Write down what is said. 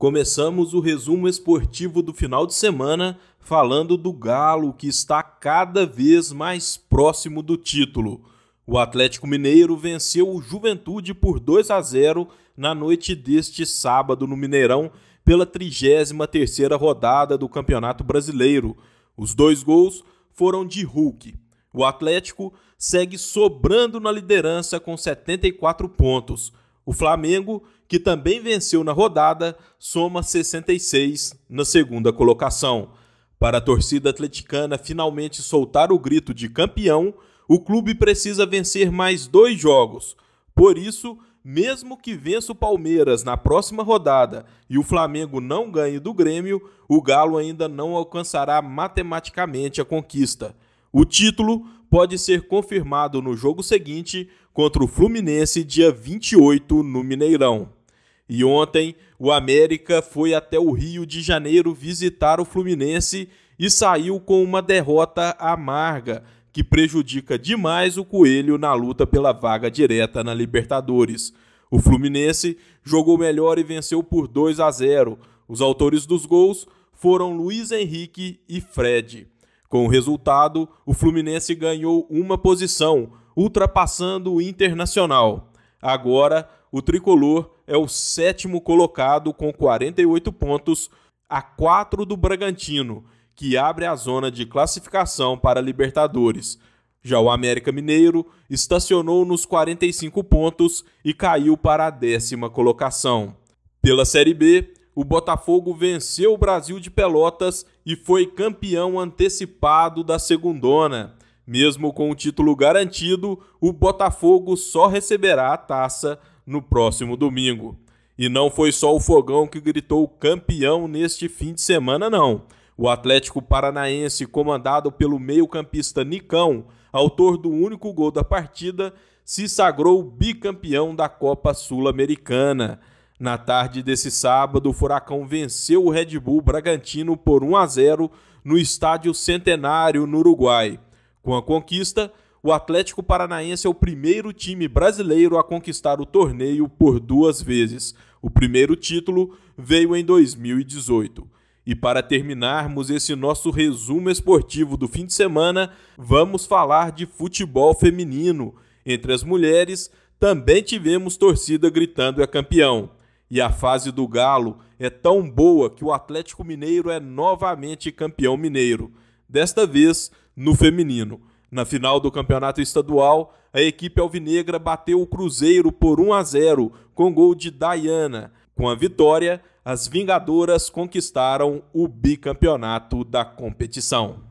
Começamos o resumo esportivo do final de semana falando do Galo, que está cada vez mais próximo do título. O Atlético Mineiro venceu o Juventude por 2 a 0 na noite deste sábado no Mineirão pela 33ª rodada do Campeonato Brasileiro. Os dois gols foram de Hulk. O Atlético segue sobrando na liderança com 74 pontos o Flamengo, que também venceu na rodada, soma 66 na segunda colocação. Para a torcida atleticana finalmente soltar o grito de campeão, o clube precisa vencer mais dois jogos. Por isso, mesmo que vença o Palmeiras na próxima rodada e o Flamengo não ganhe do Grêmio, o Galo ainda não alcançará matematicamente a conquista. O título pode ser confirmado no jogo seguinte contra o Fluminense, dia 28, no Mineirão. E ontem, o América foi até o Rio de Janeiro visitar o Fluminense e saiu com uma derrota amarga, que prejudica demais o Coelho na luta pela vaga direta na Libertadores. O Fluminense jogou melhor e venceu por 2 a 0. Os autores dos gols foram Luiz Henrique e Fred. Com o resultado, o Fluminense ganhou uma posição, ultrapassando o Internacional. Agora, o tricolor é o sétimo colocado com 48 pontos, a 4 do Bragantino, que abre a zona de classificação para Libertadores. Já o América Mineiro estacionou nos 45 pontos e caiu para a décima colocação. Pela Série B, o Botafogo venceu o Brasil de Pelotas e foi campeão antecipado da segundona. Mesmo com o título garantido, o Botafogo só receberá a taça no próximo domingo. E não foi só o Fogão que gritou campeão neste fim de semana, não. O Atlético Paranaense, comandado pelo meio-campista Nicão, autor do único gol da partida, se sagrou bicampeão da Copa Sul-Americana. Na tarde desse sábado, o Furacão venceu o Red Bull Bragantino por 1 a 0 no Estádio Centenário, no Uruguai. Com a conquista, o Atlético Paranaense é o primeiro time brasileiro a conquistar o torneio por duas vezes. O primeiro título veio em 2018. E para terminarmos esse nosso resumo esportivo do fim de semana, vamos falar de futebol feminino. Entre as mulheres, também tivemos torcida gritando é campeão. E a fase do Galo é tão boa que o Atlético Mineiro é novamente campeão mineiro, desta vez no feminino. Na final do campeonato estadual, a equipe alvinegra bateu o Cruzeiro por 1 a 0 com gol de Diana. Com a vitória, as Vingadoras conquistaram o bicampeonato da competição.